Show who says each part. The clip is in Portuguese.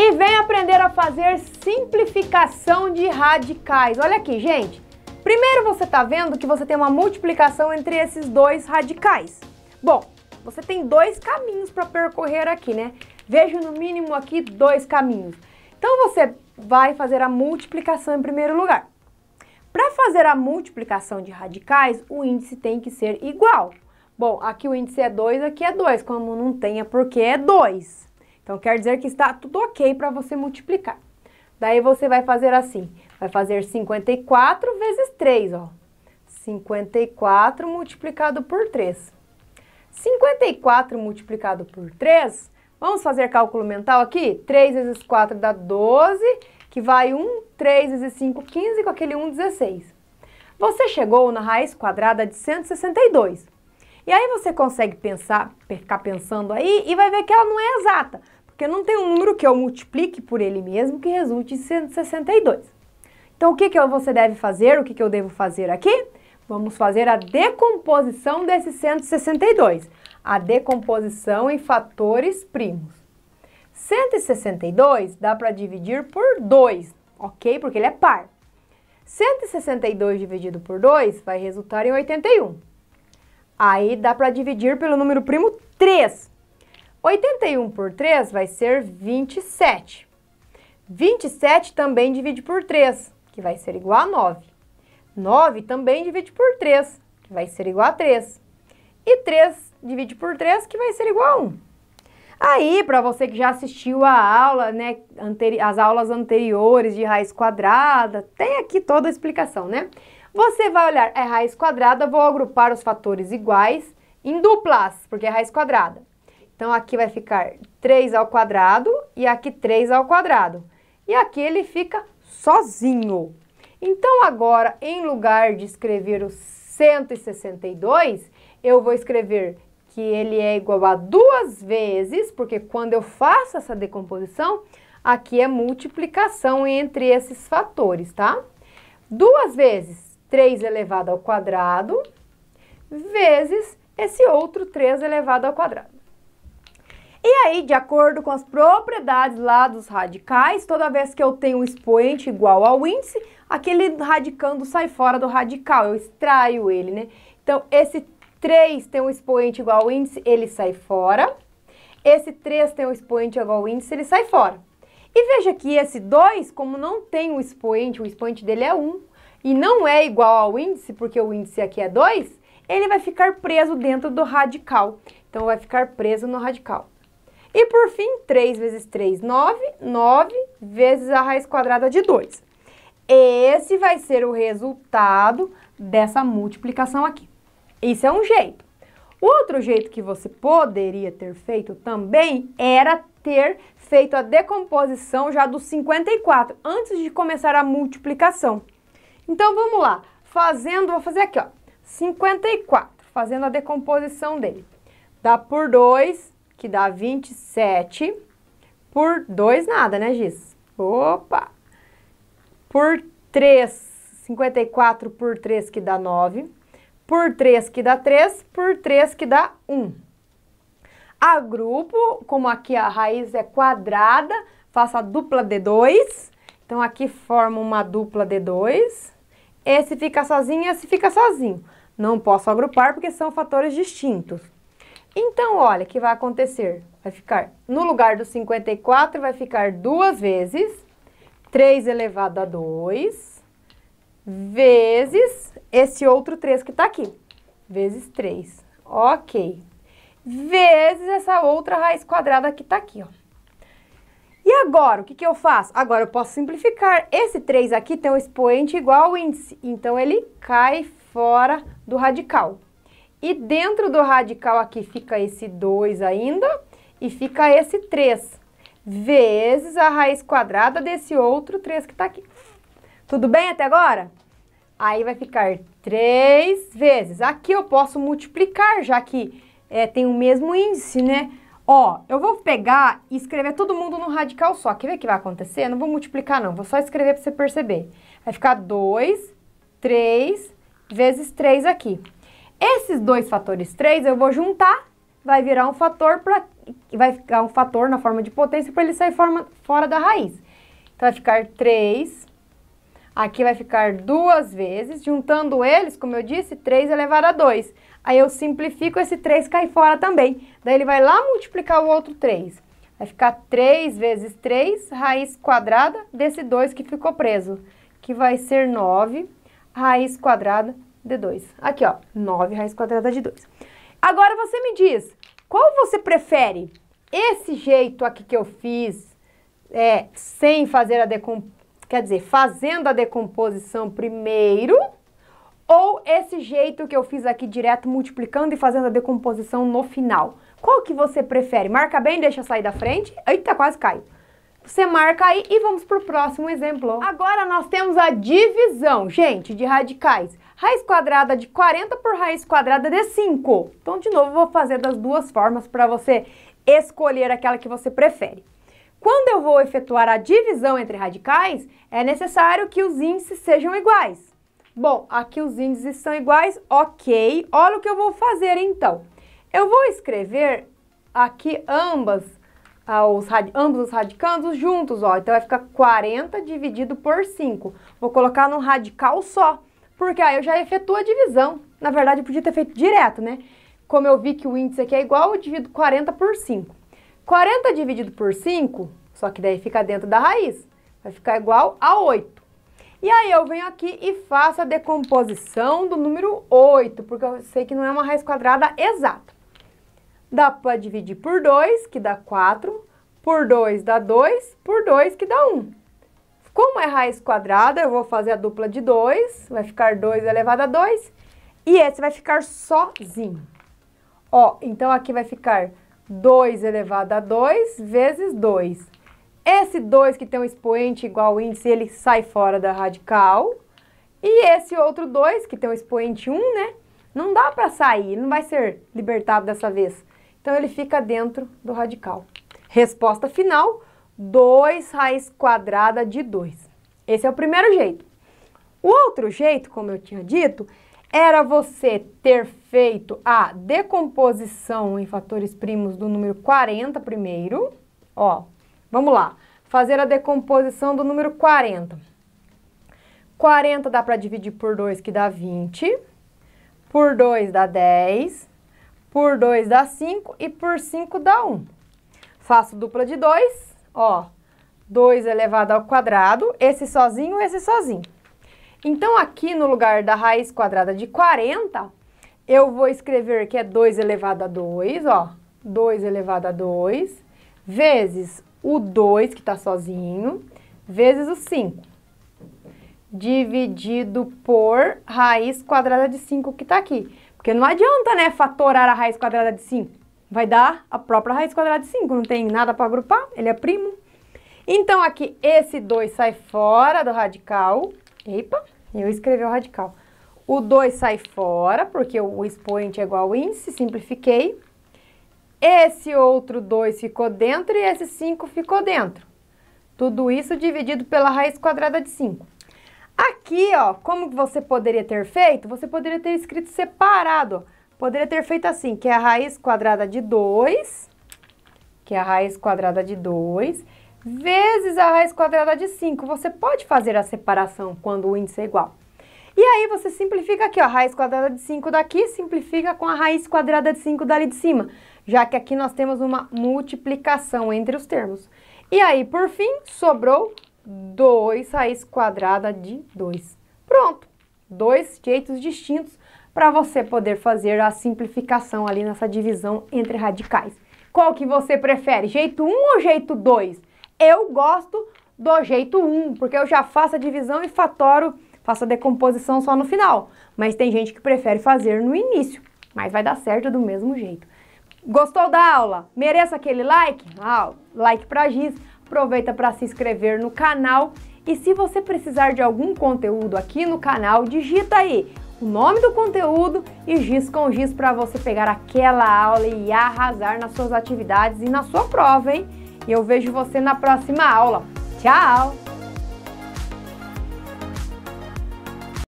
Speaker 1: e vem aprender a fazer simplificação de radicais. Olha aqui, gente. Primeiro você está vendo que você tem uma multiplicação entre esses dois radicais. Bom, você tem dois caminhos para percorrer aqui, né? Vejo no mínimo aqui dois caminhos. Então você vai fazer a multiplicação em primeiro lugar. Para fazer a multiplicação de radicais, o índice tem que ser igual. Bom, aqui o índice é 2, aqui é 2. Como não tem porque é 2. Então, quer dizer que está tudo ok para você multiplicar. Daí você vai fazer assim, vai fazer 54 vezes 3, ó. 54 multiplicado por 3. 54 multiplicado por 3, vamos fazer cálculo mental aqui? 3 vezes 4 dá 12, que vai 1, 3 vezes 5, 15, com aquele 1, 16. Você chegou na raiz quadrada de 162. E aí você consegue pensar, ficar pensando aí e vai ver que ela não é exata. Porque não tem um número que eu multiplique por ele mesmo que resulte em 162. Então, o que, que você deve fazer? O que, que eu devo fazer aqui? Vamos fazer a decomposição desse 162. A decomposição em fatores primos. 162 dá para dividir por 2, ok? Porque ele é par. 162 dividido por 2 vai resultar em 81. Aí dá para dividir pelo número primo 3. 81 por 3 vai ser 27. 27 também divide por 3, que vai ser igual a 9. 9 também divide por 3, que vai ser igual a 3. E 3 divide por 3, que vai ser igual a 1. Aí, para você que já assistiu a aula, né, as aulas anteriores de raiz quadrada, tem aqui toda a explicação, né? Você vai olhar, é raiz quadrada, vou agrupar os fatores iguais em duplas, porque é raiz quadrada. Então, aqui vai ficar 3 ao quadrado e aqui 3 ao quadrado. E aqui ele fica sozinho. Então, agora, em lugar de escrever o 162, eu vou escrever que ele é igual a duas vezes, porque quando eu faço essa decomposição, aqui é multiplicação entre esses fatores, tá? Duas vezes 3 elevado ao quadrado, vezes esse outro 3 elevado ao quadrado aí, de acordo com as propriedades lá dos radicais, toda vez que eu tenho um expoente igual ao índice, aquele radicando sai fora do radical, eu extraio ele, né? Então, esse 3 tem um expoente igual ao índice, ele sai fora. Esse 3 tem um expoente igual ao índice, ele sai fora. E veja que esse 2, como não tem um expoente, o expoente dele é 1, e não é igual ao índice, porque o índice aqui é 2, ele vai ficar preso dentro do radical. Então, vai ficar preso no radical. E por fim, 3 vezes 3, 9. 9 vezes a raiz quadrada de 2. Esse vai ser o resultado dessa multiplicação aqui. Isso é um jeito. Outro jeito que você poderia ter feito também era ter feito a decomposição já do 54, antes de começar a multiplicação. Então, vamos lá. Fazendo, vou fazer aqui, ó. 54, fazendo a decomposição dele. Dá por 2, que dá 27 por 2, nada, né, Giz? Opa! Por 3, 54 por 3, que dá 9. Por 3, que dá 3. Por 3, que dá 1. Agrupo, como aqui a raiz é quadrada, faço a dupla de 2. Então, aqui forma uma dupla de 2. Esse fica sozinho e esse fica sozinho. Não posso agrupar porque são fatores distintos. Então, olha, o que vai acontecer? Vai ficar, no lugar do 54, vai ficar duas vezes 3 elevado a 2 vezes esse outro 3 que está aqui, vezes 3, ok, vezes essa outra raiz quadrada que está aqui, ó. E agora, o que, que eu faço? Agora eu posso simplificar. Esse 3 aqui tem um expoente igual ao índice, então ele cai fora do radical. E dentro do radical aqui fica esse 2 ainda e fica esse 3, vezes a raiz quadrada desse outro 3 que está aqui. Tudo bem até agora? Aí vai ficar 3 vezes. Aqui eu posso multiplicar, já que é, tem o mesmo índice, né? Ó, eu vou pegar e escrever todo mundo no radical só. Quer ver o que vai acontecer? Eu não vou multiplicar, não. Vou só escrever para você perceber. Vai ficar 2, 3, vezes 3 aqui. Esses dois fatores 3 eu vou juntar, vai virar um fator para vai ficar um fator na forma de potência para ele sair forma, fora da raiz. Então vai ficar 3 Aqui vai ficar duas vezes, juntando eles, como eu disse, 3 elevado a 2. Aí eu simplifico, esse 3 cai fora também. Daí ele vai lá multiplicar o outro 3. Vai ficar 3 vezes 3, raiz quadrada desse 2 que ficou preso, que vai ser 9, raiz quadrada de 2. Aqui, ó, 9 raiz quadrada de 2. Agora você me diz, qual você prefere? Esse jeito aqui que eu fiz, é, sem fazer a decomposição, quer dizer, fazendo a decomposição primeiro, ou esse jeito que eu fiz aqui direto, multiplicando e fazendo a decomposição no final? Qual que você prefere? Marca bem, deixa sair da frente. Eita, quase caiu. Você marca aí e vamos para o próximo exemplo. Agora nós temos a divisão, gente, de radicais. Raiz quadrada de 40 por raiz quadrada de 5. Então, de novo, vou fazer das duas formas para você escolher aquela que você prefere. Quando eu vou efetuar a divisão entre radicais, é necessário que os índices sejam iguais. Bom, aqui os índices são iguais, ok. Olha o que eu vou fazer então. Eu vou escrever aqui ambas os, ambos os radicandos juntos, ó. Então, vai ficar 40 dividido por 5. Vou colocar no radical só, porque aí eu já efetuo a divisão. Na verdade, eu podia ter feito direto, né? Como eu vi que o índice aqui é igual, eu divido 40 por 5. 40 dividido por 5, só que daí fica dentro da raiz. Vai ficar igual a 8. E aí eu venho aqui e faço a decomposição do número 8, porque eu sei que não é uma raiz quadrada exata. Dá para dividir por 2, que dá 4, por 2 dá 2, por 2 que dá 1. Como é raiz quadrada, eu vou fazer a dupla de 2, vai ficar 2 elevado a 2, e esse vai ficar sozinho. Ó, então aqui vai ficar 2 elevado a 2 vezes 2. Esse 2 que tem um expoente igual ao índice, ele sai fora da radical. E esse outro 2, que tem um expoente 1, né? Não dá para sair, não vai ser libertado dessa vez. Então, ele fica dentro do radical. Resposta final, 2 raiz quadrada de 2. Esse é o primeiro jeito. O outro jeito, como eu tinha dito, era você ter feito a decomposição em fatores primos do número 40 primeiro. Ó, vamos lá. Fazer a decomposição do número 40. 40 dá para dividir por 2, que dá 20. Por 2 dá 10. Por 2 dá 5 e por 5 dá 1. Um. Faço dupla de 2, ó, 2 elevado ao quadrado, esse sozinho, esse sozinho. Então, aqui no lugar da raiz quadrada de 40, eu vou escrever que é 2 elevado a 2, ó, 2 elevado a 2, vezes o 2, que está sozinho, vezes o 5, dividido por raiz quadrada de 5, que está aqui. Porque não adianta, né, fatorar a raiz quadrada de 5. Vai dar a própria raiz quadrada de 5, não tem nada para agrupar, ele é primo. Então, aqui, esse 2 sai fora do radical. Epa, eu escrevi o radical. O 2 sai fora, porque o expoente é igual ao índice, simplifiquei. Esse outro 2 ficou dentro e esse 5 ficou dentro. Tudo isso dividido pela raiz quadrada de 5. Aqui, ó, como você poderia ter feito? Você poderia ter escrito separado. Poderia ter feito assim, que é a raiz quadrada de 2, que é a raiz quadrada de 2, vezes a raiz quadrada de 5. Você pode fazer a separação quando o índice é igual. E aí você simplifica aqui, ó, a raiz quadrada de 5 daqui, simplifica com a raiz quadrada de 5 dali de cima, já que aqui nós temos uma multiplicação entre os termos. E aí, por fim, sobrou 2 raiz quadrada de 2. Pronto, dois jeitos distintos para você poder fazer a simplificação ali nessa divisão entre radicais. Qual que você prefere, jeito 1 ou jeito 2? Eu gosto do jeito 1, porque eu já faço a divisão e fatoro, faço a decomposição só no final. Mas tem gente que prefere fazer no início, mas vai dar certo do mesmo jeito. Gostou da aula? Mereça aquele like? Ah, like pra Giz. Aproveita para se inscrever no canal e se você precisar de algum conteúdo aqui no canal, digita aí o nome do conteúdo e giz com giz para você pegar aquela aula e arrasar nas suas atividades e na sua prova, hein? E eu vejo você na próxima aula. Tchau!